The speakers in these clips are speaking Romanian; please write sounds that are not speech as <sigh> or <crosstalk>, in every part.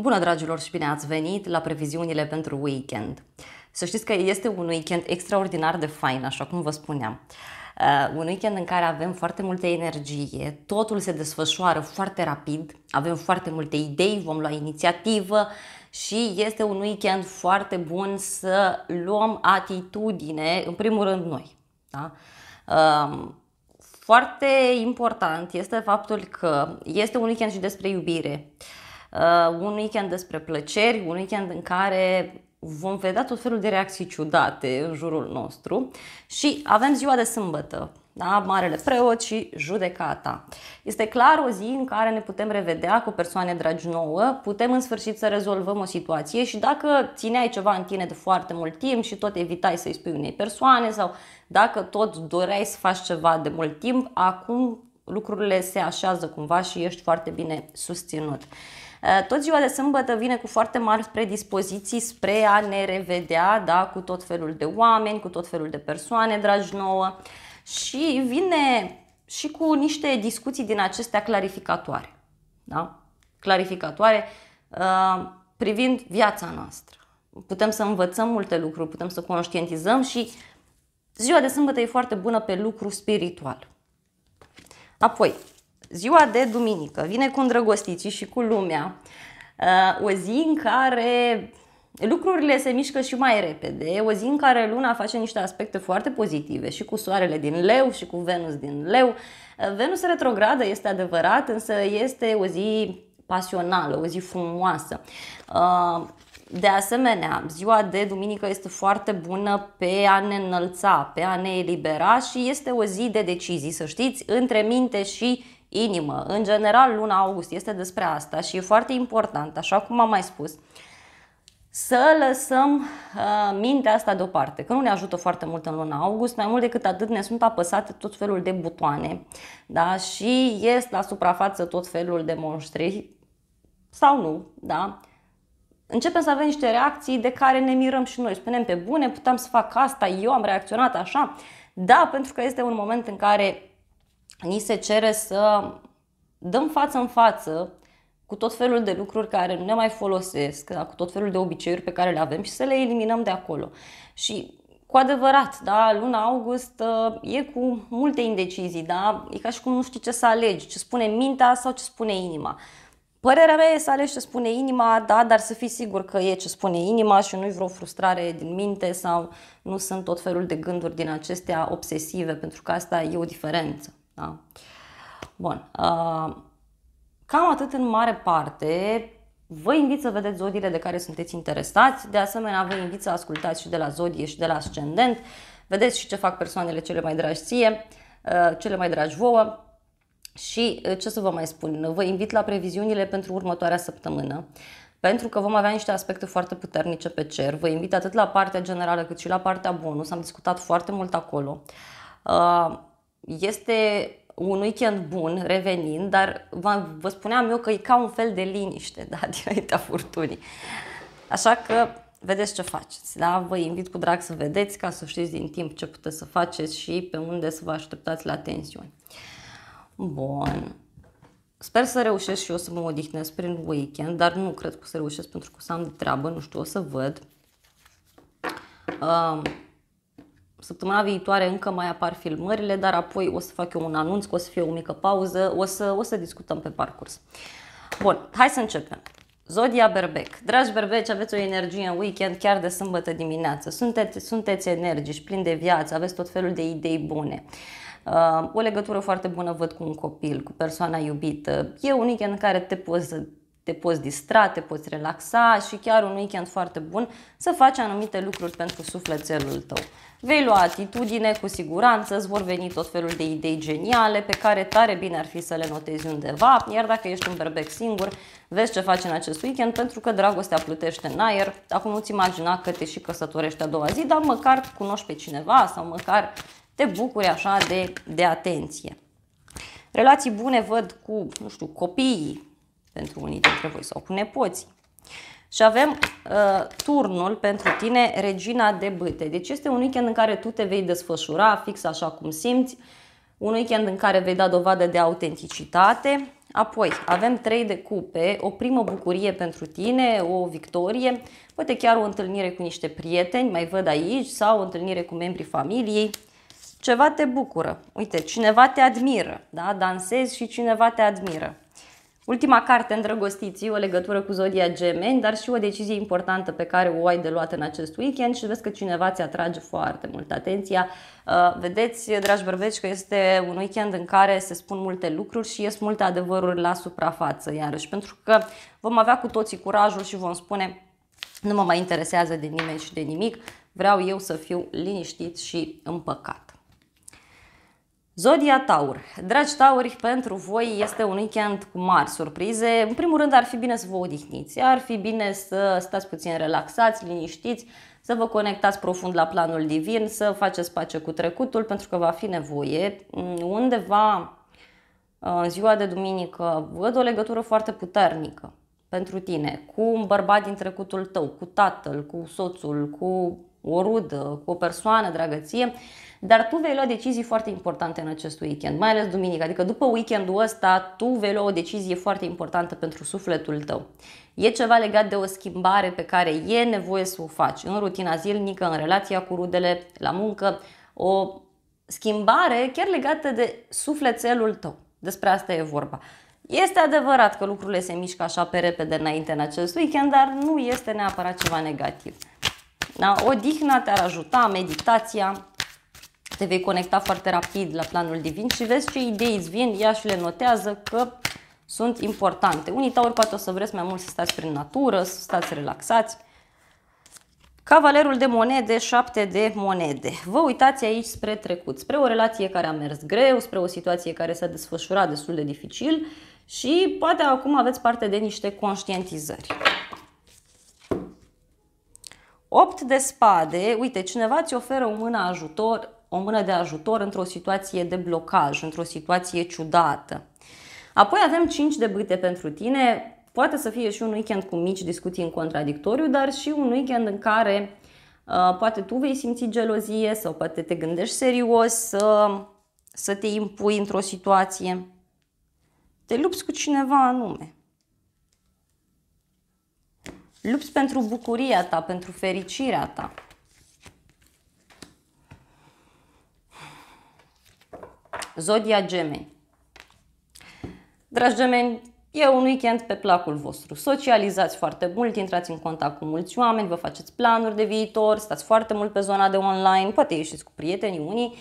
Bună dragilor și bine ați venit la previziunile pentru weekend. Să știți că este un weekend extraordinar de fain, așa cum vă spuneam. Uh, un weekend în care avem foarte multă energie, totul se desfășoară foarte rapid, avem foarte multe idei, vom lua inițiativă și este un weekend foarte bun să luăm atitudine, în primul rând noi. Da? Uh, foarte important este faptul că este un weekend și despre iubire. Uh, Uh, un weekend despre plăceri, un weekend în care vom vedea tot felul de reacții ciudate în jurul nostru și avem ziua de sâmbătă, da? Marele Preot și Judecata. Este clar o zi în care ne putem revedea cu persoane dragi nouă, putem în sfârșit să rezolvăm o situație și dacă țineai ceva în tine de foarte mult timp și tot evitai să-i spui unei persoane sau dacă tot doreai să faci ceva de mult timp, acum lucrurile se așează cumva și ești foarte bine susținut. Uh, tot ziua de sâmbătă vine cu foarte mari predispoziții spre a ne revedea da, cu tot felul de oameni, cu tot felul de persoane, dragi nouă, și vine și cu niște discuții din acestea clarificatoare. Da? Clarificatoare uh, privind viața noastră. Putem să învățăm multe lucruri, putem să conștientizăm și ziua de sâmbătă e foarte bună pe lucru spiritual. Apoi, Ziua de duminică vine cu îndrăgostiții și cu lumea. Uh, o zi în care lucrurile se mișcă și mai repede, o zi în care luna face niște aspecte foarte pozitive și cu soarele din leu și cu Venus din leu. Uh, Venus retrogradă este adevărat, însă este o zi pasională, o zi frumoasă. Uh, de asemenea, ziua de duminică este foarte bună pe a ne înălța, pe a ne elibera și este o zi de decizii, să știți, între minte și inimă. În general, luna august este despre asta și e foarte important, așa cum am mai spus, să lăsăm uh, mintea asta deoparte, că nu ne ajută foarte mult în luna august, mai mult decât atât ne sunt apăsate tot felul de butoane da? și ies la suprafață tot felul de monștri sau nu, da? Începem să avem niște reacții de care ne mirăm și noi. Spunem pe bune, puteam să fac asta, eu am reacționat așa. Da, pentru că este un moment în care ni se cere să dăm față în față cu tot felul de lucruri care nu ne mai folosesc, da, cu tot felul de obiceiuri pe care le avem și să le eliminăm de acolo. Și cu adevărat, da, luna august uh, e cu multe indecizii, da? E ca și cum nu știi ce să alegi, ce spune mintea sau ce spune inima. Părerea mea e să alegi ce spune inima, da, dar să fii sigur că e ce spune inima și nu-i vreo frustrare din minte sau nu sunt tot felul de gânduri din acestea obsesive, pentru că asta e o diferență. Da? Bun. Uh, cam atât în mare parte. Vă invit să vedeți zodiile de care sunteți interesați. De asemenea, vă invit să ascultați și de la zodie și de la ascendent. Vedeți și ce fac persoanele cele mai dragi ție, uh, cele mai dragi vouă. Și uh, ce să vă mai spun, vă invit la previziunile pentru următoarea săptămână pentru că vom avea niște aspecte foarte puternice pe cer. Vă invit atât la partea generală cât și la partea bonus, am discutat foarte mult acolo. Uh, este un weekend bun revenind, dar vă spuneam eu că e ca un fel de liniște da, <laughs> dinaintea furtunii. Așa că vedeți ce faceți. Da? Vă invit cu drag să vedeți ca să știți din timp ce puteți să faceți și pe unde să vă așteptați la tensiuni. Bun. Sper să reușesc și eu să mă odihnesc prin weekend, dar nu cred că o să reușesc pentru că o să am de treabă, nu știu, o să văd săptămâna viitoare încă mai apar filmările, dar apoi o să fac eu un anunț, că o să fie o mică pauză, o să, o să discutăm pe parcurs. Bun, hai să începem. Zodia Berbec. Dragi berbeci, aveți o energie în weekend, chiar de sâmbătă dimineață. Sunteți, sunteți energici, plini de viață, aveți tot felul de idei bune. Uh, o legătură foarte bună văd cu un copil, cu persoana iubită. E un weekend în care te poți te poți distra, te poți relaxa și chiar un weekend foarte bun să faci anumite lucruri pentru sufletelul tău. Vei lua atitudine, cu siguranță îți vor veni tot felul de idei geniale pe care tare bine ar fi să le notezi undeva, iar dacă ești un berbec singur, vezi ce faci în acest weekend, pentru că dragostea plutește în aer. Acum nu-ți imagina că te și căsătorești a doua zi, dar măcar cunoști pe cineva sau măcar te bucuri așa de, de atenție. Relații bune văd cu, nu știu, copiii, pentru unii dintre voi sau cu nepoții. Și avem uh, turnul pentru tine, Regina de Bâte. Deci este un weekend în care tu te vei desfășura fix așa cum simți, un weekend în care vei da dovadă de autenticitate. Apoi avem trei de cupe, o primă bucurie pentru tine, o victorie, poate chiar o întâlnire cu niște prieteni, mai văd aici, sau o întâlnire cu membrii familiei. Ceva te bucură. Uite, cineva te admiră, da? Dansezi și cineva te admiră. Ultima carte, îndrăgostiți o legătură cu zodia gemeni, dar și o decizie importantă pe care o ai de luat în acest weekend și vezi că cineva ți atrage foarte mult atenția. Uh, vedeți, dragi bărbeci, că este un weekend în care se spun multe lucruri și ies multe adevăruri la suprafață, iarăși, pentru că vom avea cu toții curajul și vom spune nu mă mai interesează de nimeni și de nimic, vreau eu să fiu liniștit și împăcat. Zodia Taur. Dragi Tauri, pentru voi este un weekend cu mari surprize. În primul rând ar fi bine să vă odihniți, ar fi bine să stați puțin relaxați, liniștiți, să vă conectați profund la planul divin, să faceți pace cu trecutul, pentru că va fi nevoie. Mm, undeva uh, în ziua de duminică văd o legătură foarte puternică pentru tine, cu un bărbat din trecutul tău, cu tatăl, cu soțul, cu o rudă, cu o persoană dragăție dar tu vei lua decizii foarte importante în acest weekend, mai ales duminică. Adică după weekendul ăsta tu vei lua o decizie foarte importantă pentru sufletul tău. E ceva legat de o schimbare pe care e nevoie să o faci în rutina zilnică, în relația cu rudele, la muncă, o schimbare chiar legată de sufletelul tău. Despre asta e vorba. Este adevărat că lucrurile se mișcă așa pe repede înainte în acest weekend, dar nu este neapărat ceva negativ. Da? Odihna te-ar ajuta, meditația, te vei conecta foarte rapid la planul divin și vezi ce idei îți vin, ea și le notează că sunt importante. Unii tauri poate o să vreți mai mult să stați prin natură, să stați relaxați. Cavalerul de monede, șapte de monede. Vă uitați aici spre trecut, spre o relație care a mers greu, spre o situație care s-a desfășurat destul de dificil și poate acum aveți parte de niște conștientizări. 8 de spade, uite, cineva ți oferă o mână ajutor o mână de ajutor într-o situație de blocaj, într-o situație ciudată. Apoi avem 5 de bâte pentru tine. Poate să fie și un weekend cu mici discuții în contradictoriu, dar și un weekend în care uh, poate tu vei simți gelozie sau poate te gândești serios să, să te impui într-o situație. Te lupți cu cineva anume. Lupți pentru bucuria ta, pentru fericirea ta. Zodia Gemeni Dragi gemeni, e un weekend pe placul vostru. Socializați foarte mult, intrați în contact cu mulți oameni, vă faceți planuri de viitor, stați foarte mult pe zona de online, poate ieșiți cu prietenii unii,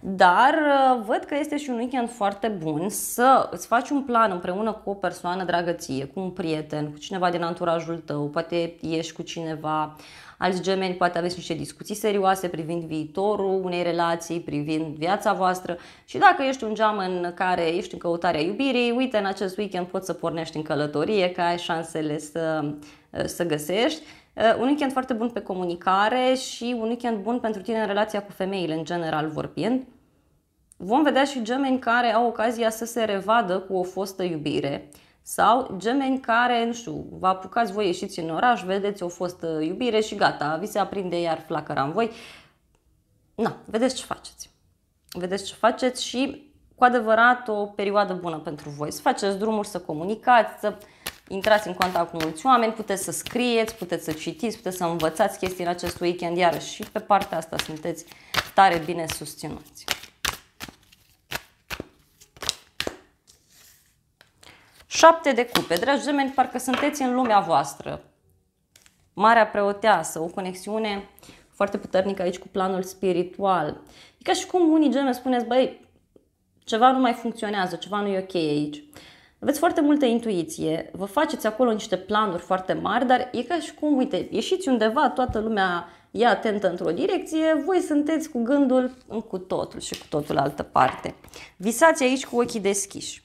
dar uh, văd că este și un weekend foarte bun să îți faci un plan împreună cu o persoană dragă cu un prieten, cu cineva din anturajul tău, poate ieși cu cineva alți gemeni, poate aveți niște discuții serioase privind viitorul unei relații, privind viața voastră și dacă ești un geam în care ești în căutarea iubirii, uite, în acest weekend poți să pornești în călătorie, ca ai șansele să, să găsești uh, un weekend foarte bun pe comunicare și un weekend bun pentru tine în relația cu femeile, în general vorbind. Vom vedea și gemeni care au ocazia să se revadă cu o fostă iubire sau gemeni care, nu știu, vă apucați voi, ieșiți în oraș, vedeți o fostă uh, iubire și gata, vi se aprinde iar flacăra în voi. Na, vedeți ce faceți. Vedeți ce faceți și cu adevărat o perioadă bună pentru voi. Să faceți drumuri, să comunicați, să intrați în contact cu mulți oameni, puteți să scrieți, puteți să citiți, puteți să învățați chestii în acest weekend, iarăși și pe partea asta sunteți tare bine susținuți. Șapte de cupe. Dragi gemeni, parcă sunteți în lumea voastră. Marea preoteasă, o conexiune foarte puternică aici cu planul spiritual. E ca și cum unii gemeni spuneți, băi, ceva nu mai funcționează, ceva nu e ok aici. Aveți foarte multă intuiție, vă faceți acolo niște planuri foarte mari, dar e ca și cum, uite, ieșiți undeva, toată lumea e atentă într-o direcție, voi sunteți cu gândul în cu totul și cu totul altă parte. Visați aici cu ochii deschiși.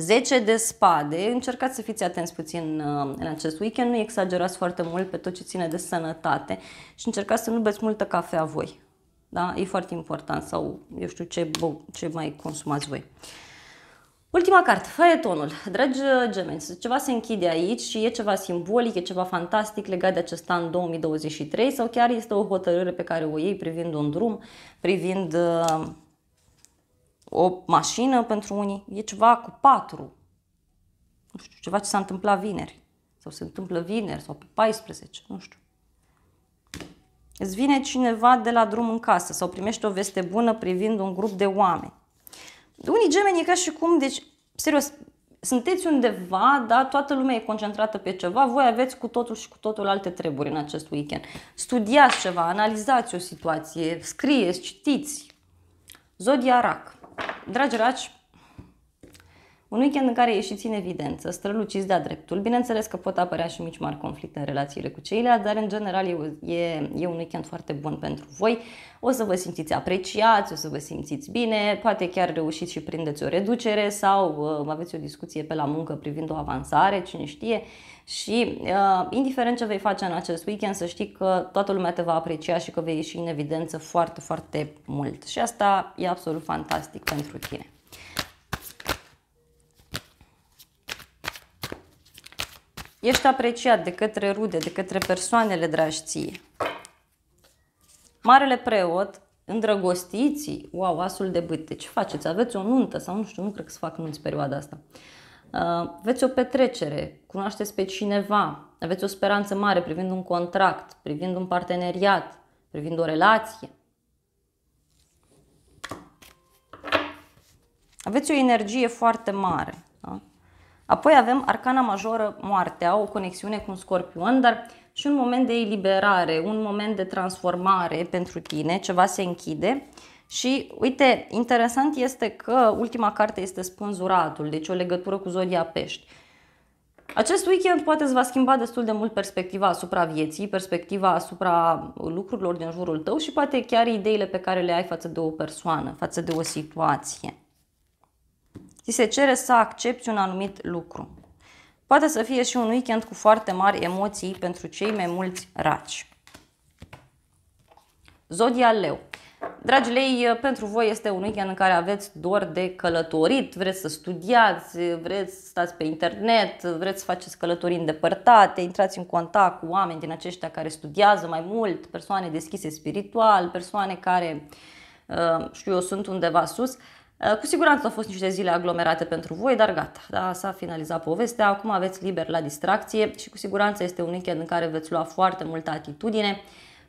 10 de spade. Încercați să fiți atenți puțin uh, în acest weekend, nu exagerați foarte mult pe tot ce ține de sănătate și încercați să nu beți multă cafea voi. Da? E foarte important sau eu știu ce, bă, ce mai consumați voi. Ultima carte, faetonul. Dragi uh, gemeni, ceva se închide aici și e ceva simbolic, e ceva fantastic legat de acest an 2023 sau chiar este o hotărâre pe care o iei privind un drum, privind uh, o mașină pentru unii, e ceva cu patru. Nu știu, ceva ce s-a întâmplat vineri. Sau se întâmplă vineri sau pe 14, nu știu. Îți vine cineva de la drum în casă sau primește o veste bună privind un grup de oameni. Unii gemeni e ca și cum, deci, serios, sunteți undeva, da, toată lumea e concentrată pe ceva, voi aveți cu totul și cu totul alte treburi în acest weekend. Studiați ceva, analizați o situație, scrieți, citiți. Zodia Rac. drać, drać, Un weekend în care ieșiți în evidență, străluciți de-a dreptul, bineînțeles că pot apărea și mici mari conflicte în relațiile cu ceilalți, dar în general e, e, e un weekend foarte bun pentru voi. O să vă simțiți apreciați, o să vă simțiți bine, poate chiar reușiți și prindeți o reducere sau uh, aveți o discuție pe la muncă privind o avansare, cine știe. Și uh, indiferent ce vei face în acest weekend, să știi că toată lumea te va aprecia și că vei ieși în evidență foarte, foarte mult. Și asta e absolut fantastic pentru tine. Ești apreciat de către rude, de către persoanele dragi ție. Marele preot, îndrăgostiții, wow, asul de bâte, ce faceți? Aveți o nuntă sau nu știu, nu cred că se fac nunți perioada asta. Uh, aveți o petrecere, cunoașteți pe cineva, aveți o speranță mare privind un contract, privind un parteneriat, privind o relație. Aveți o energie foarte mare. Apoi avem arcana majoră, moartea, o conexiune cu un scorpion, dar și un moment de eliberare, un moment de transformare pentru tine, ceva se închide. Și uite, interesant este că ultima carte este spânzuratul, deci o legătură cu zodia pești. Acest weekend poate îți va schimba destul de mult perspectiva asupra vieții, perspectiva asupra lucrurilor din jurul tău și poate chiar ideile pe care le ai față de o persoană, față de o situație. Ți se cere să accepti un anumit lucru. Poate să fie și un weekend cu foarte mari emoții pentru cei mai mulți raci. Zodia Leu. Dragi lei, pentru voi este un weekend în care aveți dor de călătorit, vreți să studiați, vreți să stați pe internet, vreți să faceți călătorii îndepărtate, intrați în contact cu oameni din aceștia care studiază mai mult, persoane deschise spiritual, persoane care, uh, știu eu, sunt undeva sus. Uh, cu siguranță au fost niște zile aglomerate pentru voi, dar gata, da, s-a finalizat povestea, acum aveți liber la distracție și cu siguranță este un weekend în care veți lua foarte multă atitudine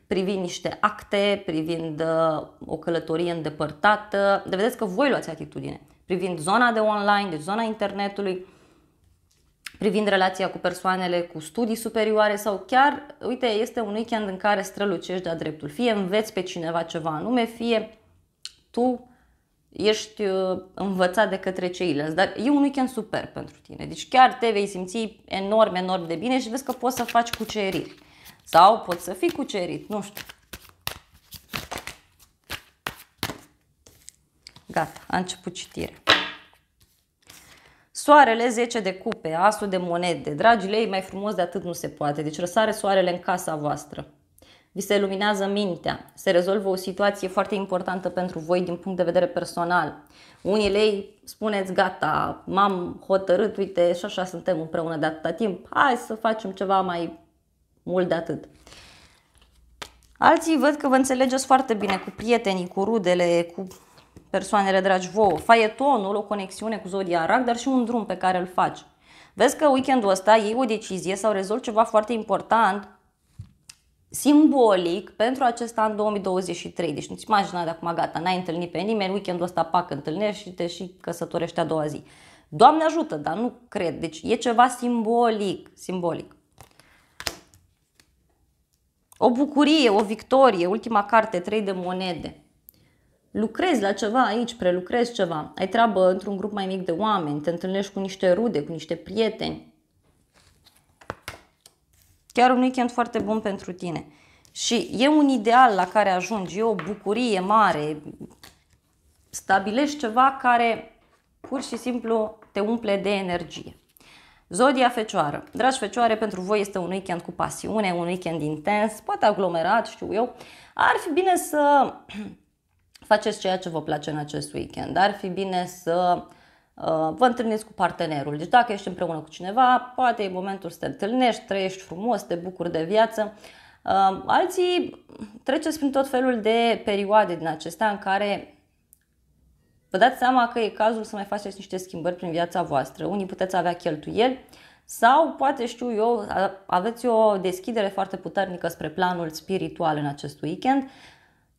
privind niște acte, privind uh, o călătorie îndepărtată, de vedeți că voi luați atitudine, privind zona de online, de deci zona internetului, privind relația cu persoanele cu studii superioare sau chiar, uite, este un weekend în care strălucești de-a dreptul. Fie înveți pe cineva ceva anume, fie tu ești uh, învățat de către ceilalți, dar e un weekend super pentru tine. Deci chiar te vei simți enorm, enorm de bine și vezi că poți să faci cuceriri. Sau poți să fii cucerit, nu știu. Gata, a început citirea. Soarele 10 de cupe, asul de monede. Dragii lei, mai frumos de atât nu se poate. Deci răsare soarele în casa voastră vi se luminează mintea, se rezolvă o situație foarte importantă pentru voi din punct de vedere personal. Unii lei spuneți, gata, m-am hotărât, uite, și așa suntem împreună de atâta timp, hai să facem ceva mai mult de atât. Alții văd că vă înțelegeți foarte bine cu prietenii, cu rudele, cu persoanele dragi vouă, faietonul, o conexiune cu zodia rac, dar și un drum pe care îl faci. Vezi că weekendul ăsta iei o decizie sau rezolvi ceva foarte important simbolic pentru acest an 2023. Deci nu-ți imagina de acum gata, n-ai întâlnit pe nimeni, weekendul ăsta pac întâlnești și te și căsătorești a doua zi. Doamne ajută, dar nu cred. Deci e ceva simbolic, simbolic. O bucurie, o victorie, ultima carte, trei de monede. Lucrezi la ceva aici, prelucrezi ceva, ai treabă într-un grup mai mic de oameni, te întâlnești cu niște rude, cu niște prieteni, Chiar un weekend foarte bun pentru tine. Și e un ideal la care ajungi, e o bucurie mare. Stabilești ceva care pur și simplu te umple de energie. Zodia Fecioară. Dragi Fecioare, pentru voi este un weekend cu pasiune, un weekend intens, poate aglomerat, știu eu. Ar fi bine să <clears throat> faceți ceea ce vă place în acest weekend. Ar fi bine să uh, Uh, vă întâlniți cu partenerul. Deci dacă ești împreună cu cineva, poate e momentul să te întâlnești, trăiești frumos, te bucuri de viață. Uh, alții treceți prin tot felul de perioade din acestea în care vă dați seama că e cazul să mai faceți niște schimbări prin viața voastră. Unii puteți avea cheltuieli sau poate știu eu, aveți o deschidere foarte puternică spre planul spiritual în acest weekend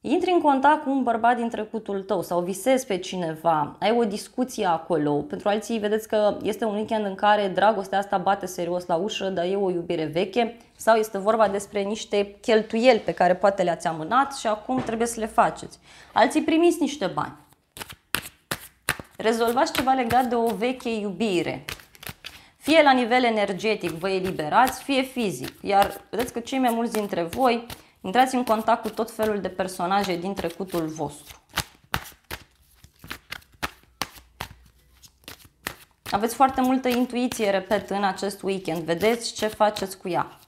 intri în contact cu un bărbat din trecutul tău sau visezi pe cineva, ai o discuție acolo, pentru alții vedeți că este un weekend în care dragostea asta bate serios la ușă, dar e o iubire veche sau este vorba despre niște cheltuieli pe care poate le-ați amânat și acum trebuie să le faceți. Alții primiți niște bani. Rezolvați ceva legat de o veche iubire, fie la nivel energetic vă eliberați, fie fizic. Iar vedeți că cei mai mulți dintre voi Intrați în contact cu tot felul de personaje din trecutul vostru. Aveți foarte multă intuiție, repet, în acest weekend. Vedeți ce faceți cu ea.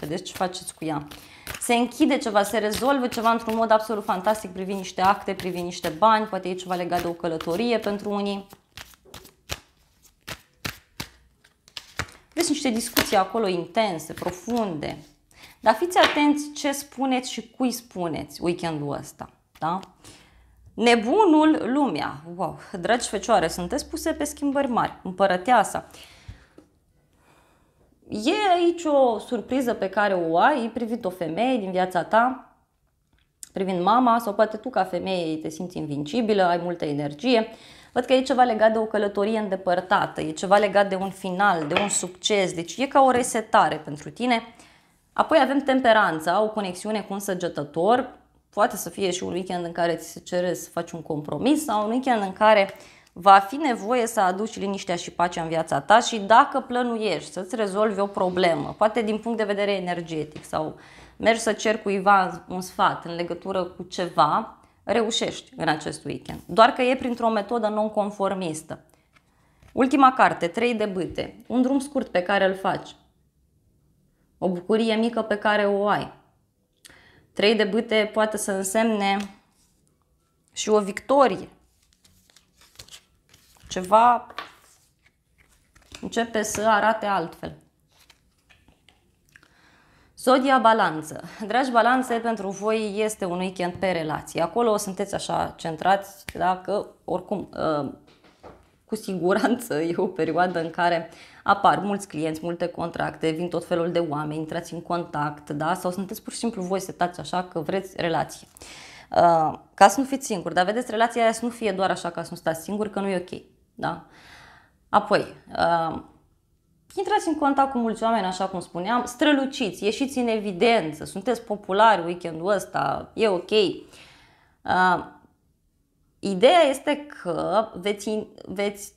Vedeți ce faceți cu ea. Se închide ceva, se rezolvă ceva într-un mod absolut fantastic privind niște acte, privind niște bani, poate e ceva legat de o călătorie pentru unii. Vezi niște discuții acolo intense, profunde, dar fiți atenți ce spuneți și cui spuneți weekendul ăsta. Da? Nebunul lumea. Wow, dragi fecioare, sunteți puse pe schimbări mari, împărăteasa. E aici o surpriză pe care o ai privind o femeie din viața ta, privind mama sau poate tu ca femeie te simți invincibilă, ai multă energie. Văd că e ceva legat de o călătorie îndepărtată, e ceva legat de un final, de un succes, deci e ca o resetare pentru tine. Apoi avem temperanța, o conexiune cu un săgetător. Poate să fie și un weekend în care ți se cere să faci un compromis sau un weekend în care va fi nevoie să aduci liniștea și pacea în viața ta și dacă plănuiești să-ți rezolvi o problemă, poate din punct de vedere energetic sau mergi să ceri cuiva un sfat în legătură cu ceva, reușești în acest weekend. Doar că e printr-o metodă nonconformistă. Ultima carte, 3 de bâte, un drum scurt pe care îl faci o bucurie mică pe care o ai. Trei de bâte poate să însemne și o victorie. Ceva începe să arate altfel. Zodia balanță. Dragi balanțe, pentru voi este un weekend pe relații. Acolo sunteți așa centrați, dacă oricum, uh, cu siguranță e o perioadă în care uh, apar mulți clienți, multe contracte, vin tot felul de oameni, intrați în contact, da? sau sunteți pur și simplu voi setați așa că vreți relație. Uh, ca să nu fiți singuri, dar vedeți, relația aia să nu fie doar așa ca să nu stați singuri, că nu e ok. Da? Apoi, uh, intrați în contact cu mulți oameni, așa cum spuneam, străluciți, ieșiți în evidență, sunteți populari weekendul ăsta, e ok. Uh, Ideea este că veți, veți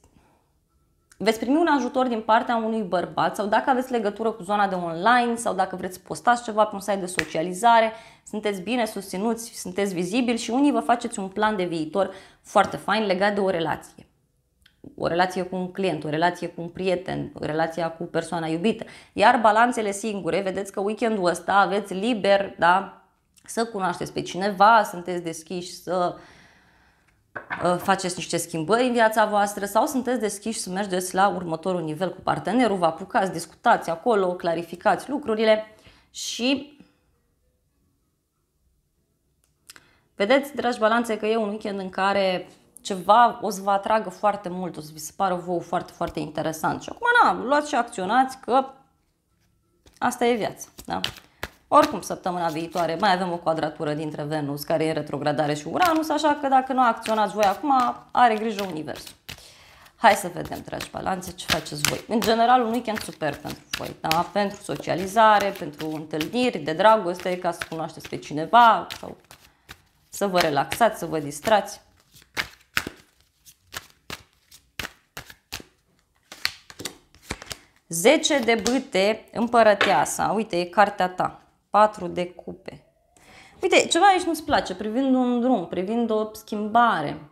veți primi un ajutor din partea unui bărbat sau dacă aveți legătură cu zona de online sau dacă vreți postați ceva pe un site de socializare, sunteți bine susținuți, sunteți vizibili și unii vă faceți un plan de viitor foarte fain legat de o relație. O relație cu un client, o relație cu un prieten, o relația cu persoana iubită. Iar balanțele singure, vedeți că weekendul ăsta aveți liber, da, să cunoașteți pe cineva, sunteți deschiși să uh, Ă, faceți niște schimbări în viața voastră sau sunteți deschiși să mergeți la următorul nivel cu partenerul, vă apucați, discutați acolo, clarificați lucrurile și vedeți, dragi balanțe, că e un weekend în care ceva o să vă atragă foarte mult, o să vi se pară vouă foarte, foarte interesant. Și acum, na, luați și acționați că asta e viața. Da? Oricum, săptămâna viitoare mai avem o quadratură dintre Venus, care e retrogradare și Uranus, așa că dacă nu acționați voi acum, are grijă Universul. Hai să vedem, dragi balanțe, ce faceți voi. În general, un weekend super pentru voi, da? pentru socializare, pentru întâlniri de dragoste, ca să cunoașteți pe cineva, sau să vă relaxați, să vă distrați. Zece de bâte împărăteasa, uite, e cartea ta, 4 de cupe. Uite, ceva aici nu-ți place, privind un drum, privind o schimbare.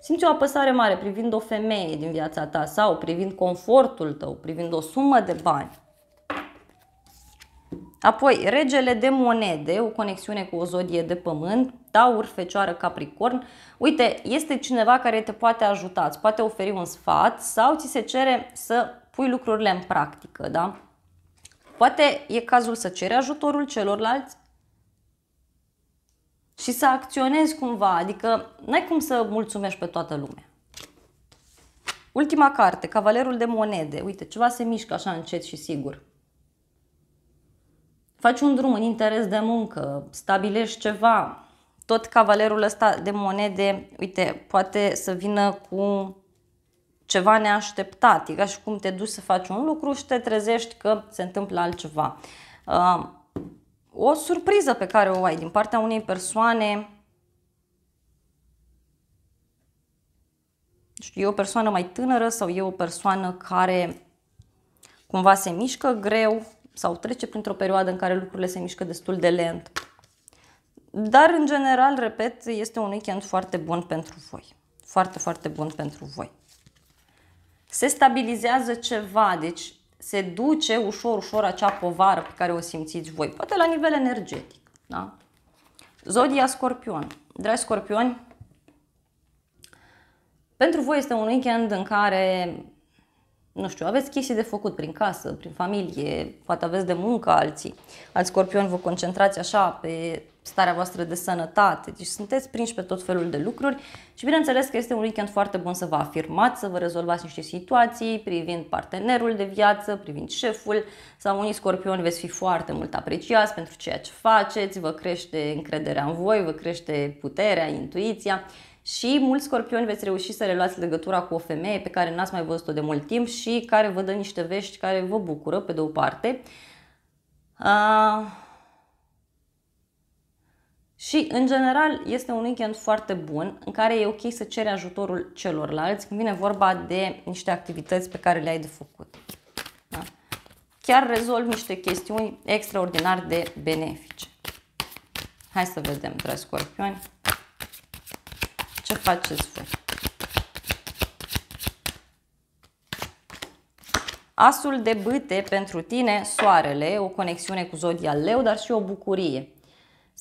Simți o apăsare mare privind o femeie din viața ta sau privind confortul tău, privind o sumă de bani. Apoi, regele de monede, o conexiune cu o zodie de pământ, taur, fecioară, capricorn. Uite, este cineva care te poate ajuta, îți poate oferi un sfat sau ți se cere să pui lucrurile în practică, da? Poate e cazul să ceri ajutorul celorlalți și să acționezi cumva, adică n-ai cum să mulțumești pe toată lumea. Ultima carte, Cavalerul de monede. Uite, ceva se mișcă așa încet și sigur. Faci un drum în interes de muncă, stabilești ceva. Tot cavalerul ăsta de monede, uite, poate să vină cu ceva neașteptat. E ca și cum te duci să faci un lucru și te trezești că se întâmplă altceva. Uh, o surpriză pe care o ai din partea unei persoane, știu, e o persoană mai tânără sau e o persoană care cumva se mișcă greu sau trece printr-o perioadă în care lucrurile se mișcă destul de lent. Dar, în general, repet, este un weekend foarte bun pentru voi. Foarte, foarte bun pentru voi se stabilizează ceva, deci se duce ușor, ușor acea povară pe care o simțiți voi, poate la nivel energetic. Da? Zodia Scorpion. Dragi scorpioni, pentru voi este un weekend în care, nu știu, aveți chestii de făcut prin casă, prin familie, poate aveți de muncă alții. Alți scorpioni vă concentrați așa pe starea voastră de sănătate. Deci sunteți prinși pe tot felul de lucruri și bineînțeles că este un weekend foarte bun să vă afirmați, să vă rezolvați niște situații privind partenerul de viață, privind șeful sau unii scorpioni veți fi foarte mult apreciați pentru ceea ce faceți, vă crește încrederea în voi, vă crește puterea, intuiția și mulți scorpioni veți reuși să reluați legătura cu o femeie pe care n-ați mai văzut-o de mult timp și care vă dă niște vești care vă bucură pe de o parte. Uh și, în general, este un weekend foarte bun în care e ok să ceri ajutorul celorlalți când vine vorba de niște activități pe care le-ai de făcut. Da? Chiar rezolvi niște chestiuni extraordinar de benefice. Hai să vedem, dragi scorpioni, ce faceți voi. Asul de bâte pentru tine, soarele, o conexiune cu zodia leu, dar și o bucurie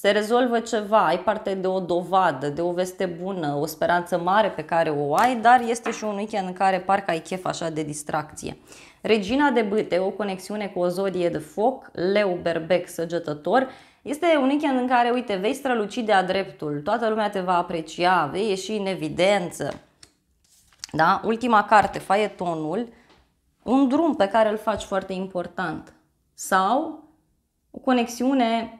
se rezolvă ceva, ai parte de o dovadă, de o veste bună, o speranță mare pe care o ai, dar este și un weekend în care parcă ai chef așa de distracție. Regina de bâte, o conexiune cu o zodie de foc, leu, berbec, săgetător, este un weekend în care, uite, vei străluci de-a dreptul, toată lumea te va aprecia, vei ieși în evidență. Da? Ultima carte, faietonul, un drum pe care îl faci foarte important sau o conexiune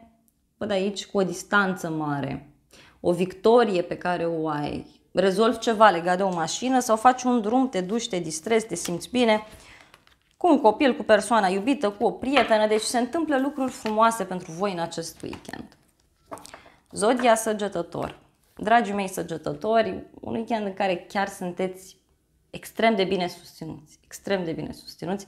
văd aici cu o distanță mare, o victorie pe care o ai, rezolvi ceva legat de o mașină sau faci un drum, te duci, te distrezi, te simți bine, cu un copil, cu persoana iubită, cu o prietenă, deci se întâmplă lucruri frumoase pentru voi în acest weekend. Zodia săgetător. Dragii mei săgetători, un weekend în care chiar sunteți extrem de bine susținuți, extrem de bine susținuți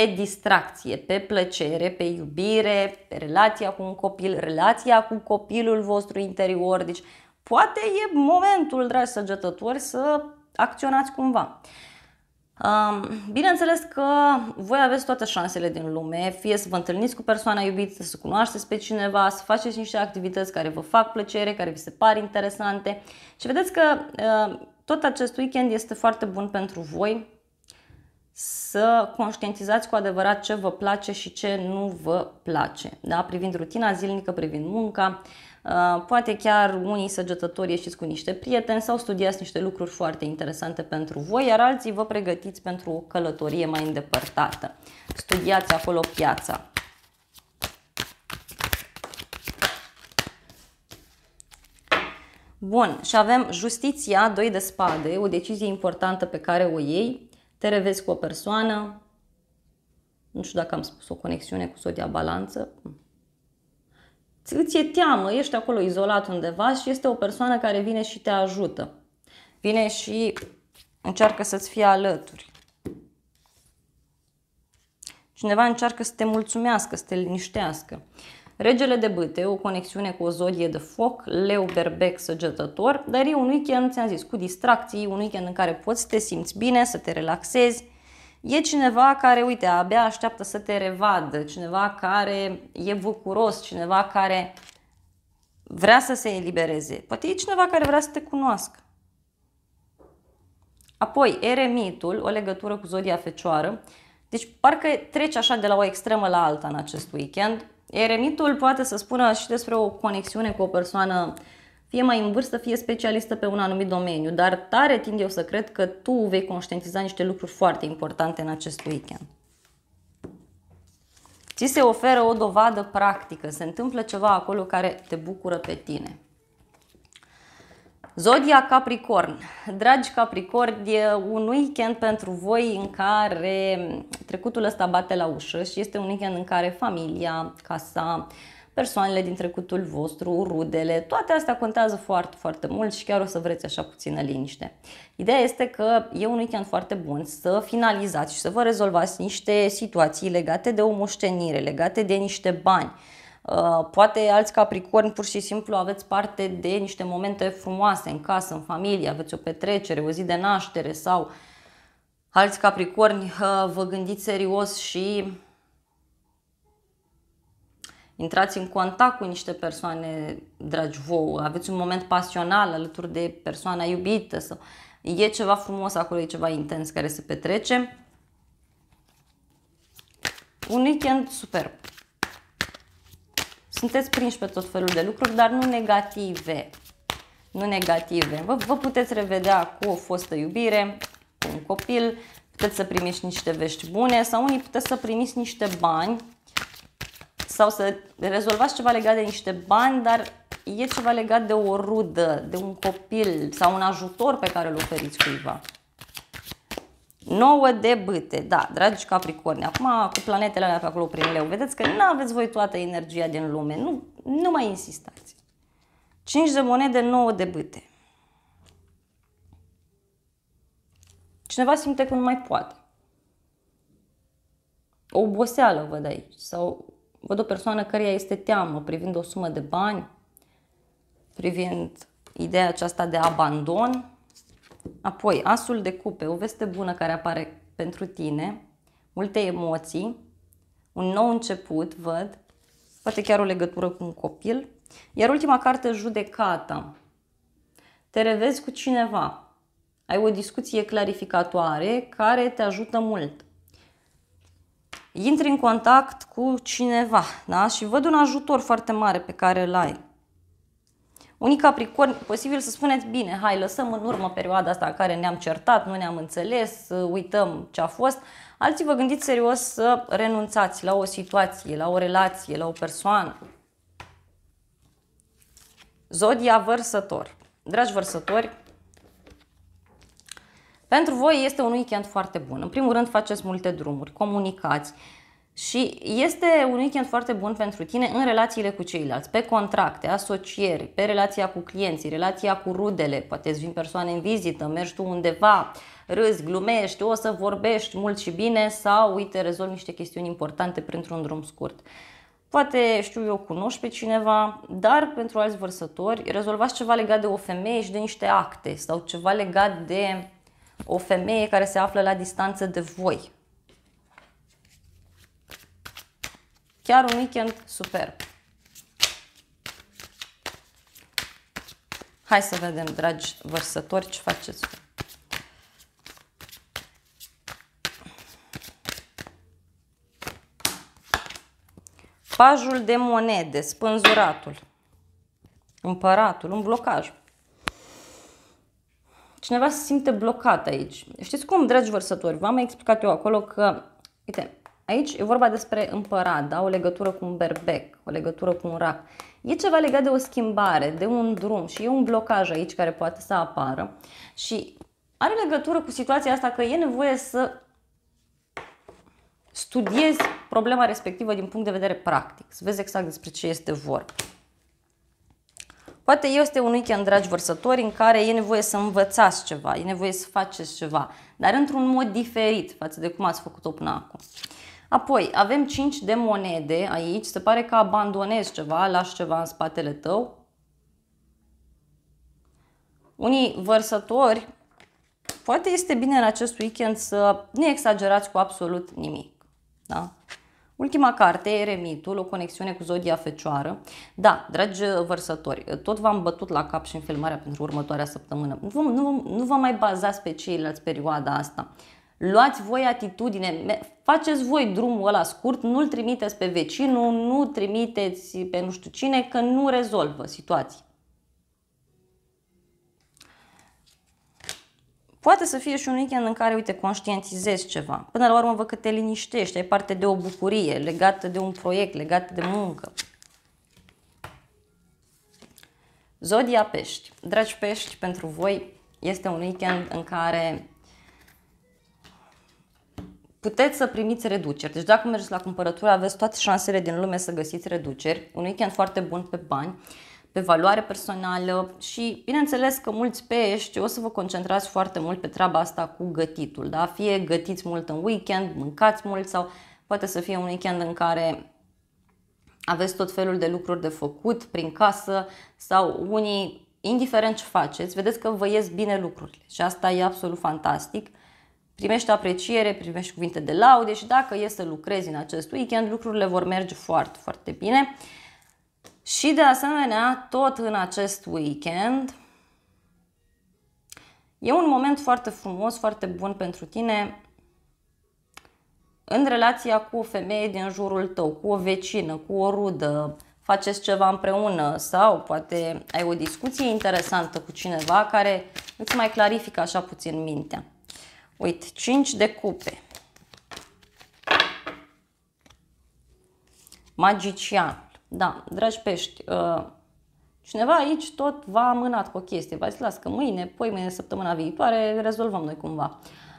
pe distracție, pe plăcere, pe iubire, pe relația cu un copil, relația cu copilul vostru interior. Deci poate e momentul, dragi săgetători, să acționați cumva. Bineînțeles că voi aveți toate șansele din lume, fie să vă întâlniți cu persoana iubită, să cunoașteți pe cineva, să faceți niște activități care vă fac plăcere, care vi se par interesante și vedeți că ă, tot acest weekend este foarte bun pentru voi să conștientizați cu adevărat ce vă place și ce nu vă place, da? privind rutina zilnică, privind munca, uh, poate chiar unii săgetători ieșiți cu niște prieteni sau studiați niște lucruri foarte interesante pentru voi, iar alții vă pregătiți pentru o călătorie mai îndepărtată. Studiați acolo piața. Bun, și avem justiția, doi de spade, o decizie importantă pe care o iei te revezi cu o persoană, nu știu dacă am spus o conexiune cu sodia balanță, îți e teamă, ești acolo izolat undeva și este o persoană care vine și te ajută. Vine și încearcă să-ți fie alături. Cineva încearcă să te mulțumească, să te liniștească. Regele de bâte, o conexiune cu o zodie de foc, leu, berbec, săgetător, dar e un weekend, ți-am zis, cu distracții, un weekend în care poți să te simți bine, să te relaxezi. E cineva care, uite, abia așteaptă să te revadă, cineva care e bucuros, cineva care vrea să se elibereze. Poate e cineva care vrea să te cunoască. Apoi, eremitul, o legătură cu zodia fecioară. Deci, parcă treci așa de la o extremă la alta în acest weekend. Eremitul poate să spună și despre o conexiune cu o persoană fie mai în vârstă, fie specialistă pe un anumit domeniu, dar tare tind eu să cred că tu vei conștientiza niște lucruri foarte importante în acest weekend. Ți se oferă o dovadă practică, se întâmplă ceva acolo care te bucură pe tine. Zodia Capricorn. Dragi Capricorn, e un weekend pentru voi în care trecutul ăsta bate la ușă și este un weekend în care familia, casa, persoanele din trecutul vostru, rudele, toate astea contează foarte, foarte mult și chiar o să vreți așa puțină liniște. Ideea este că e un weekend foarte bun să finalizați și să vă rezolvați niște situații legate de o moștenire, legate de niște bani, Uh, poate alți capricorni pur și simplu aveți parte de niște momente frumoase în casă, în familie, aveți o petrecere, o zi de naștere sau alți capricorni uh, vă gândiți serios și intrați în contact cu niște persoane dragi vouă, aveți un moment pasional alături de persoana iubită sau e ceva frumos acolo, e ceva intens care se petrece. Un weekend superb. Sunteți prinși pe tot felul de lucruri, dar nu negative. Nu negative. Vă, vă puteți revedea cu o fostă iubire, cu un copil, puteți să primiți niște vești bune sau unii puteți să primiți niște bani sau să rezolvați ceva legat de niște bani, dar e ceva legat de o rudă, de un copil sau un ajutor pe care îl oferiți cuiva. 9 de bâte, da, dragi capricorni, acum cu planetele alea pe acolo prin leu, vedeți că nu aveți voi toată energia din lume, nu, nu mai insistați. 5 de monede, 9 de bâte. Cineva simte că nu mai poate. O oboseală văd aici sau văd o persoană care este teamă privind o sumă de bani, privind ideea aceasta de abandon, Apoi, asul de cupe, o veste bună care apare pentru tine, multe emoții, un nou început, văd, poate chiar o legătură cu un copil. Iar ultima carte, judecata. Te revezi cu cineva. Ai o discuție clarificatoare care te ajută mult. Intri în contact cu cineva da? și văd un ajutor foarte mare pe care îl ai. Unii Capricorn, posibil să spuneți, bine, hai, lăsăm în urmă perioada asta în care ne-am certat, nu ne-am înțeles, uităm ce a fost. Alții vă gândiți serios să renunțați la o situație, la o relație, la o persoană. Zodia vărsător. Dragi vărsători, pentru voi este un weekend foarte bun. În primul rând faceți multe drumuri, comunicați, și este un weekend foarte bun pentru tine în relațiile cu ceilalți, pe contracte, asocieri, pe relația cu clienții, relația cu rudele, poate îți vin persoane în vizită, mergi tu undeva, râzi, glumești, o să vorbești mult și bine sau, uite, rezolvi niște chestiuni importante printr-un drum scurt. Poate, știu eu, cunoști pe cineva, dar pentru alți vărsători rezolvați ceva legat de o femeie și de niște acte sau ceva legat de o femeie care se află la distanță de voi. Chiar un weekend superb. Hai să vedem, dragi vărsători, ce faceți Pajul de monede, spânzuratul, împăratul, un blocaj. Cineva se simte blocat aici. Știți cum, dragi vărsători, v-am explicat eu acolo că, uite, Aici e vorba despre împărat, da? o legătură cu un berbec, o legătură cu un rac. E ceva legat de o schimbare, de un drum și e un blocaj aici care poate să apară și are legătură cu situația asta că e nevoie să studiezi problema respectivă din punct de vedere practic, să vezi exact despre ce este vorba. Poate este un weekend, dragi vărsători, în care e nevoie să învățați ceva, e nevoie să faceți ceva, dar într-un mod diferit față de cum ați făcut-o până acum. Apoi, avem 5 de monede aici, se pare că abandonezi ceva, lași ceva în spatele tău. Unii vărsători, poate este bine în acest weekend să nu exagerați cu absolut nimic. Da? Ultima carte, Eremitul, o conexiune cu Zodia Fecioară. Da, dragi vărsători, tot v-am bătut la cap și în filmarea pentru următoarea săptămână. Nu, nu, nu vă mai bazați pe ceilalți perioada asta. Luați voi atitudine, faceți voi drumul ăla scurt, nu-l trimiteți pe vecinul, nu trimiteți pe nu știu cine, că nu rezolvă situații. Poate să fie și un weekend în care, uite, conștientizezi ceva. Până la urmă, vă că te liniștești, ai parte de o bucurie legată de un proiect, legată de muncă. Zodia Pești. Dragi Pești, pentru voi este un weekend în care puteți să primiți reduceri. Deci dacă mergeți la cumpărături, aveți toate șansele din lume să găsiți reduceri. Un weekend foarte bun pe bani, pe valoare personală și bineînțeles că mulți pești o să vă concentrați foarte mult pe treaba asta cu gătitul. Da? Fie gătiți mult în weekend, mâncați mult sau poate să fie un weekend în care aveți tot felul de lucruri de făcut prin casă sau unii, indiferent ce faceți, vedeți că vă ies bine lucrurile și asta e absolut fantastic primești apreciere, primești cuvinte de laude și dacă e să lucrezi în acest weekend, lucrurile vor merge foarte, foarte bine. Și de asemenea, tot în acest weekend, e un moment foarte frumos, foarte bun pentru tine în relația cu o femeie din jurul tău, cu o vecină, cu o rudă, faceți ceva împreună sau poate ai o discuție interesantă cu cineva care îți mai clarifică așa puțin mintea. Uite, 5 de cupe. Magician. Da, dragi pești, uh, cineva aici tot v-a amânat cu o chestie. v ați las că mâine, poi mâine, săptămâna viitoare, rezolvăm noi cumva.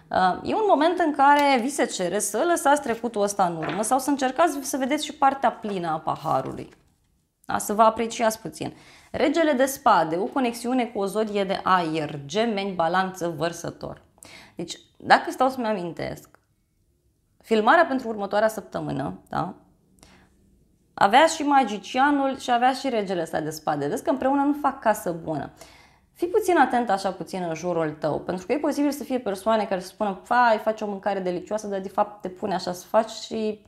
Uh, e un moment în care vi se cere să lăsați trecutul ăsta în urmă sau să încercați să vedeți și partea plină a paharului. A da, Să vă apreciați puțin. Regele de spade, o conexiune cu o zodie de aer, gemeni, balanță, vărsător. Deci, dacă stau să-mi amintesc, filmarea pentru următoarea săptămână, da? Avea și magicianul și avea și regele ăsta de spade. Vezi că împreună nu fac casă bună. Fii puțin atent așa puțin în jurul tău, pentru că e posibil să fie persoane care spună, fai, faci o mâncare delicioasă, dar de fapt te pune așa să faci și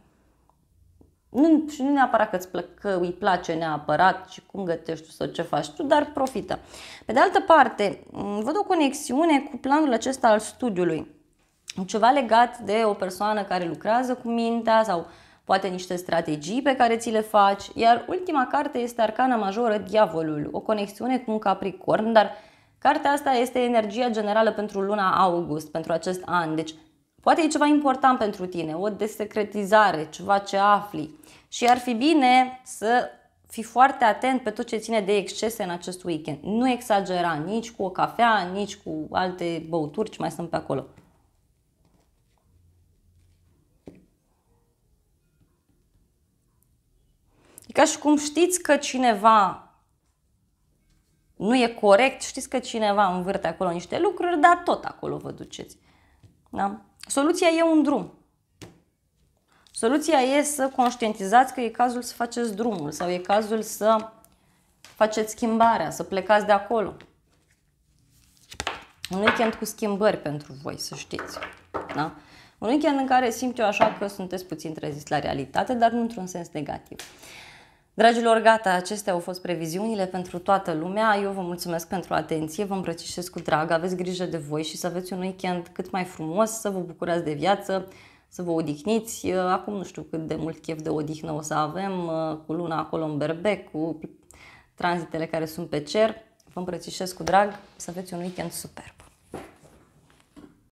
nu, și nu neapărat că, plă, că îi place neapărat și cum gătești tu sau ce faci tu, dar profită. Pe de altă parte, văd o conexiune cu planul acesta al studiului. Ceva legat de o persoană care lucrează cu mintea sau poate niște strategii pe care ți le faci. Iar ultima carte este Arcana Majoră, Diavolul, o conexiune cu un capricorn, dar cartea asta este energia generală pentru luna august, pentru acest an. Deci Poate e ceva important pentru tine, o desecretizare, ceva ce afli. Și ar fi bine să fii foarte atent pe tot ce ține de excese în acest weekend. Nu exagera nici cu o cafea, nici cu alte băuturi ce mai sunt pe acolo. E ca și cum știți că cineva nu e corect, știți că cineva învârte acolo niște lucruri, dar tot acolo vă duceți. Da? Soluția e un drum. Soluția e să conștientizați că e cazul să faceți drumul sau e cazul să faceți schimbarea, să plecați de acolo. Un weekend cu schimbări pentru voi, să știți. Da? Un weekend în care simt eu așa că sunteți puțin treziți la realitate, dar nu într-un sens negativ. Dragilor, gata, acestea au fost previziunile pentru toată lumea. Eu vă mulțumesc pentru atenție, vă îmbrățișez cu drag, aveți grijă de voi și să aveți un weekend cât mai frumos, să vă bucurați de viață, să vă odihniți. Uh, acum nu știu cât de mult chef de odihnă o să avem uh, cu luna acolo în berbec, cu tranzitele care sunt pe cer. Vă îmbrățișez cu drag, să aveți un weekend super!